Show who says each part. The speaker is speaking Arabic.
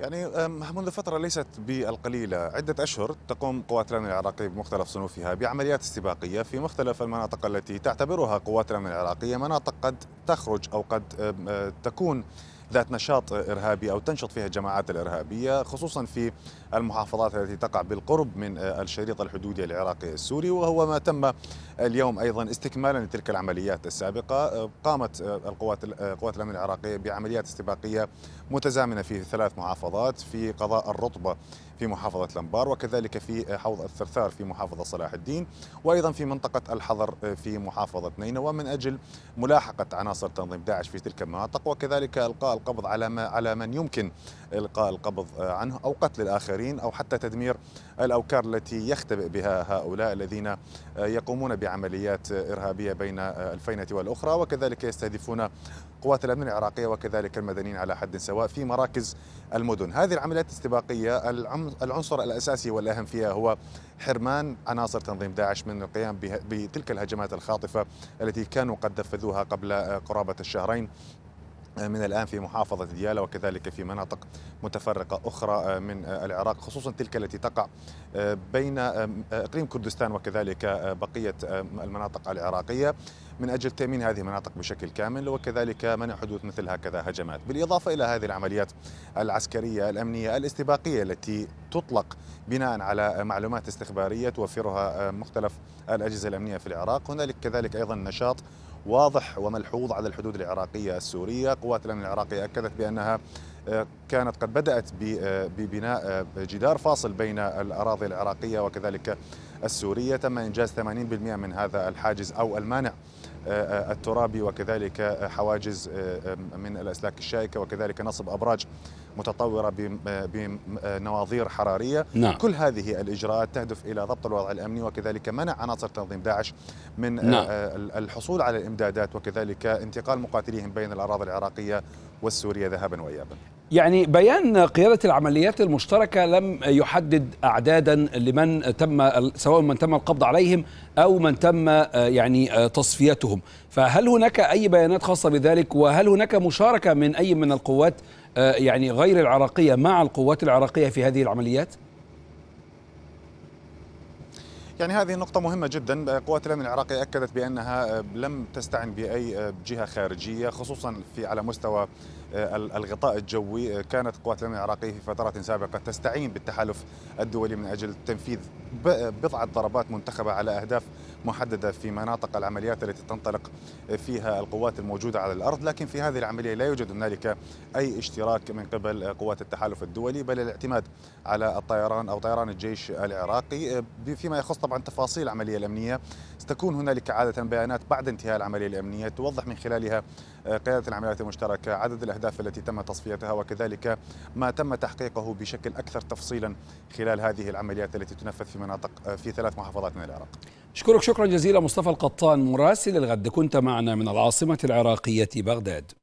Speaker 1: يعني منذ فترة ليست بالقليلة عدة أشهر تقوم قوات الأمن العراقي بمختلف صنوفها بعمليات استباقية في مختلف المناطق التي تعتبرها قوات الأمن العراقية مناطق قد تخرج أو قد تكون ذات نشاط إرهابي أو تنشط فيها الجماعات الإرهابية خصوصا في المحافظات التي تقع بالقرب من الشريط الحدودي العراقي السوري وهو ما تم اليوم أيضا استكمالا لتلك العمليات السابقة قامت القوات قوات الأمن العراقية بعمليات استباقية متزامنة في ثلاث محافظات في قضاء الرطبة في محافظة لمبار وكذلك في حوض الثرثار في محافظة صلاح الدين وأيضا في منطقة الحضر في محافظة نينوى من أجل ملاحقة عناصر تنظيم داعش في تلك المناطق وكذلك إلقاء القبض على ما على من يمكن القاء القبض آه، عنه او قتل الاخرين او حتى تدمير الاوكار التي يختبئ بها هؤلاء الذين آه، يقومون بعمليات ارهابيه بين آه، الفينه والاخرى وكذلك يستهدفون قوات الامن العراقيه وكذلك المدنيين على حد سواء في مراكز المدن. هذه العمليات الاستباقيه العنصر الاساسي والاهم فيها هو حرمان عناصر تنظيم داعش من القيام بتلك الهجمات الخاطفه التي كانوا قد نفذوها قبل قرابه الشهرين من الآن في محافظة ديالى وكذلك في مناطق متفرقة أخرى آه، من آه، العراق خصوصا تلك التي تقع آه، بين إقليم كردستان وكذلك بقية المناطق العراقية من أجل تأمين هذه المناطق بشكل كامل وكذلك منع حدوث مثل هكذا هجمات بالإضافة إلى هذه العمليات العسكرية الأمنية الاستباقية التي تطلق بناء على معلومات استخبارية توفرها مختلف الأجهزة الأمنية في العراق هنالك كذلك أيضا نشاط واضح وملحوظ على الحدود العراقية السورية قوات الأمن العراقية أكدت بأنها كانت قد بدأت آه، ببناء آه، جدار فاصل بين الأراضي العراقية وكذلك السورية تم إنجاز 80% من هذا الحاجز أو المانع آه، الترابي وكذلك حواجز من الأسلاك الشائكة وكذلك نصب أبراج متطورة بنواظير حرارية نعم. كل هذه الإجراءات تهدف إلى ضبط الوضع الأمني وكذلك منع عناصر تنظيم داعش من نعم. الحصول على الإمدادات وكذلك انتقال مقاتليهم بين الأراضي العراقية والسورية ذهابا وإيابا
Speaker 2: يعني بيان قيادة العمليات المشتركة لم يحدد أعدادا لمن تم سواء من تم القبض عليهم أو من تم آه، يعني آه، تصفيتهم فهل هناك أي بيانات خاصة بذلك وهل هناك مشاركة من أي من القوات آه، يعني غير العراقية مع القوات العراقية في هذه العمليات؟
Speaker 1: يعني هذه نقطة مهمة جدا قوات الأمن العراقية أكدت بأنها لم تستعن بأي جهة خارجية خصوصا في على مستوى الغطاء الجوي كانت قوات الأمن العراقية في فترات سابقة تستعين بالتحالف الدولي من أجل تنفيذ بضعة ضربات منتخبة على أهداف محدده في مناطق العمليات التي تنطلق فيها القوات الموجوده على الارض، لكن في هذه العمليه لا يوجد هنالك اي اشتراك من قبل قوات التحالف الدولي بل الاعتماد على الطيران او طيران الجيش العراقي، فيما يخص طبعا تفاصيل العمليه الامنيه ستكون هنالك عاده بيانات بعد انتهاء العمليه الامنيه توضح من خلالها قياده العمليات المشتركه، عدد الاهداف التي تم تصفيتها وكذلك ما تم تحقيقه بشكل اكثر تفصيلا خلال هذه العمليات التي تنفذ في مناطق
Speaker 2: في ثلاث محافظات من العراق. أشكرك شكرا جزيلا مصطفى القطان مراسل الغد كنت معنا من العاصمة العراقية بغداد